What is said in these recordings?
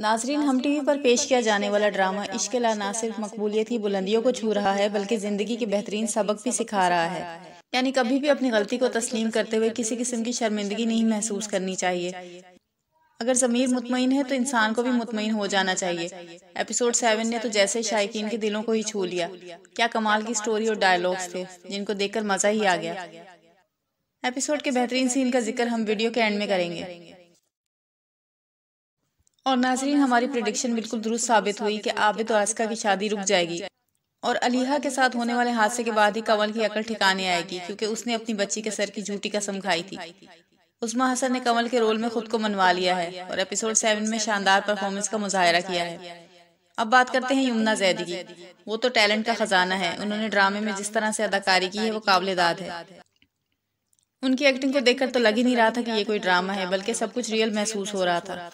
नाजरीन हम टीवी पर पेश किया जाने वाला ड्रामा इश्क ला ना सिर्फ मकबूलियत की बुलंदियों को छू रहा है बल्कि ज़िंदगी के बेहतरीन सबक भी सिखा रहा है यानी कभी भी अपनी गलती को तस्लीम करते हुए किसी किस्म की शर्मिंदगी नहीं महसूस करनी चाहिए अगर ज़मीर मुतमिन तो है तो इंसान को भी मुतमिन हो जाना चाहिए एपिसोड सेवन ने तो जैसे तो शायकीन के दिलों को ही छू लिया क्या कमाल की स्टोरी और डायलॉग्स थे जिनको देखकर मज़ा ही आ गया एपिसोड के बेहतरीन सीन का जिक्र हम वीडियो के एंड में करेंगे और नाजरीन हमारी प्रिडिक्शन बिल्कुल दुरुस्त साबित हुई कि आबिद और आसका की शादी रुक जाएगी और अलीहा के साथ होने वाले हादसे के बाद ही कंवल की अकल ठिकाने आएगी क्योंकि उसने अपनी बच्ची के सर की झूठी कसम खाई थी उस्मा हसन ने कंवल के रोल में खुद को मनवा लिया है और एपिसोड सेवन में शानदार परफॉर्मेंस का मुजाहरा किया है अब बात करते हैं यमुना जैदी की वो तो टैलेंट का खजाना है उन्होंने ड्रामे में जिस तरह से अदाकारी की है वो दाद है उनकी एक्टिंग को देखकर तो लग ही नहीं रहा था कि ये कोई ड्रामा है बल्कि सब कुछ रियल महसूस हो रहा था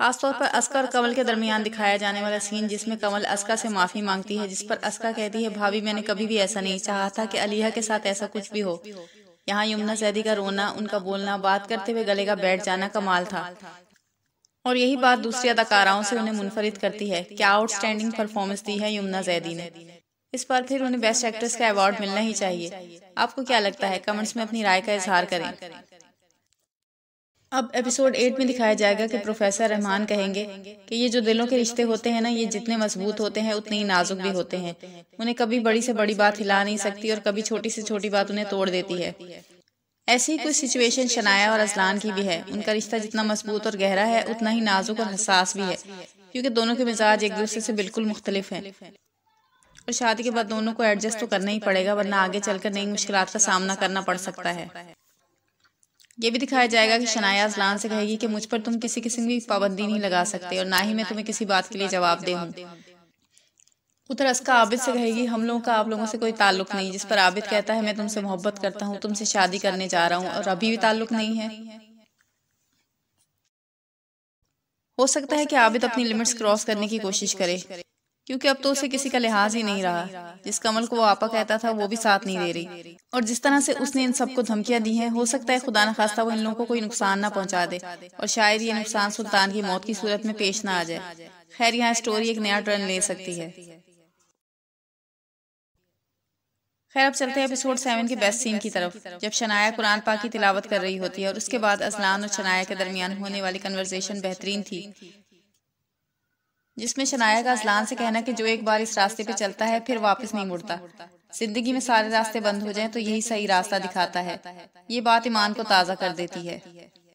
खासतौर पर अस्का और कमल के दरमियान दिखाया जाने वाला सीन जिसमें कमल अस्का से माफी मांगती है जिस पर अस्का कहती है भाभी मैंने कभी भी ऐसा नहीं चाहा था कि अलीहा के साथ ऐसा कुछ भी हो यहाँ यमुना सैदी का रोना उनका बोलना बात करते हुए गले का बैठ जाना कमाल था और यही बात दूसरी अदाकाराओं से उन्हें मुनफरद करती है क्या आउटस्टैंडिंग परफॉर्मेंस दी है यमुना जैदी ने इस बार फिर उन्हें बेस्ट एक्ट्रेस का अवार्ड मिलना ही चाहिए आपको क्या लगता है कमेंट्स में अपनी राय का इजहार करें अब एपिसोड एट में दिखाया जाएगा कि प्रोफेसर रहमान कहेंगे कि ये जो दिलों के रिश्ते होते हैं ना ये जितने मजबूत होते हैं उतने ही नाजुक भी होते हैं उन्हें कभी बड़ी से बड़ी बात हिला नहीं सकती और कभी छोटी से छोटी बात उन्हें तोड़ देती है ऐसी ही कुछ सिचुएशन शनाया और अजलान की भी है उनका रिश्ता जितना मजबूत और गहरा है उतना ही नाजुक और हसास भी है क्योंकि दोनों के मिजाज एक दूसरे से बिल्कुल मुख्तलिफ है और शादी के बाद दोनों को एडजस्ट तो करना ही पड़ेगा वरना आगे चलकर नई मुश्किल का सामना करना पड़ सकता है ये भी दिखाया जाएगा कि शनाया अजलान से कहेगी कि मुझ पर तुम किसी किस्म की पाबंदी नहीं लगा सकते और ना ही मैं तुम्हें किसी बात के लिए जवाब दे हूँ उधर अस्का आबिद से कहेगी हम लोगों का आप लोगों से कोई ताल्लुक नहीं जिस पर आबिद कहता है मैं तुमसे मोहब्बत करता हूँ तुमसे शादी करने जा रहा हूँ और अभी भी ताल्लुक नहीं है हो सकता है कि आबिद अपनी लिमिट्स क्रॉस करने की कोशिश करे क्योंकि अब तो उसे तो किसी का लिहाज ही नहीं रहा जिस कमल को वो आपा कहता था वो भी साथ नहीं दे रही और जिस तरह से उसने इन सबको धमकियां दी हैं हो सकता है खुदा न खास्ता वो इन लोगों को कोई नुकसान ना पहुंचा दे और शायद ये नुकसान सुल्तान की मौत की सूरत में पेश ना आ जाए खैर यहाँ स्टोरी एक नया टर्न ले सकती है खैर अब चलते हैं एपिसोड सेवन के बेस्ट सीन की तरफ जब शनाया कुरान पाक की तिलावत कर रही होती है और उसके बाद असलान और शनाया के दरमियान होने वाली कन्वर्जेशन बेहतरीन थी जिसमें शनाया का असलान से कहना कि जो एक बार इस रास्ते पे चलता है फिर वापस नहीं मुड़ता जिंदगी में सारे रास्ते बंद हो जाएं तो यही सही रास्ता दिखाता है ये बात ईमान को ताज़ा कर देती है